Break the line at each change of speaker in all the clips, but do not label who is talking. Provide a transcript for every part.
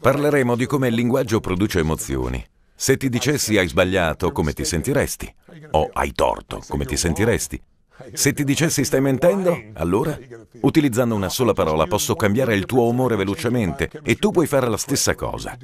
Parleremo di come il linguaggio produce emozioni. Se ti dicessi hai sbagliato, come ti sentiresti? O hai torto, come ti sentiresti? Se ti dicessi stai mentendo, allora, utilizzando una sola parola, posso cambiare il tuo umore velocemente e tu puoi fare la stessa cosa.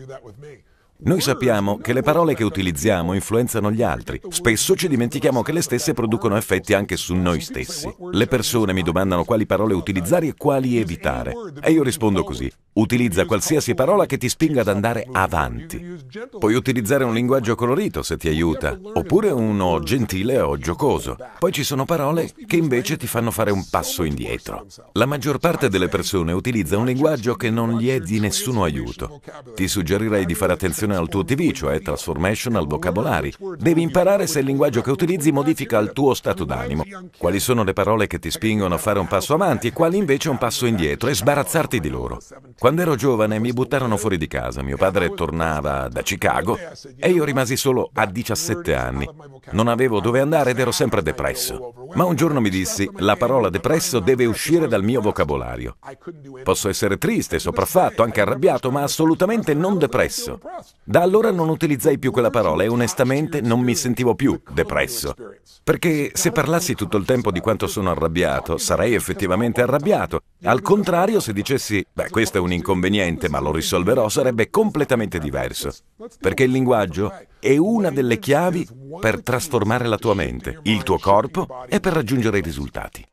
Noi sappiamo che le parole che utilizziamo influenzano gli altri. Spesso ci dimentichiamo che le stesse producono effetti anche su noi stessi. Le persone mi domandano quali parole utilizzare e quali evitare. E io rispondo così. Utilizza qualsiasi parola che ti spinga ad andare avanti. Puoi utilizzare un linguaggio colorito se ti aiuta, oppure uno gentile o giocoso. Poi ci sono parole che invece ti fanno fare un passo indietro. La maggior parte delle persone utilizza un linguaggio che non gli è di nessuno aiuto. Ti suggerirei di fare attenzione al tuo TV, cioè transformational vocabulari. Devi imparare se il linguaggio che utilizzi modifica il tuo stato d'animo. Quali sono le parole che ti spingono a fare un passo avanti e quali invece un passo indietro e sbarazzarti di loro. Quando ero giovane mi buttarono fuori di casa, mio padre tornava da Chicago e io rimasi solo a 17 anni. Non avevo dove andare ed ero sempre depresso. Ma un giorno mi dissi, la parola depresso deve uscire dal mio vocabolario. Posso essere triste, sopraffatto, anche arrabbiato, ma assolutamente non depresso. Da allora non utilizzai più quella parola e onestamente non mi sentivo più depresso. Perché se parlassi tutto il tempo di quanto sono arrabbiato, sarei effettivamente arrabbiato. Al contrario, se dicessi, beh, questa è un'idea, inconveniente, ma lo risolverò, sarebbe completamente diverso. Perché il linguaggio è una delle chiavi per trasformare la tua mente, il tuo corpo e per raggiungere i risultati.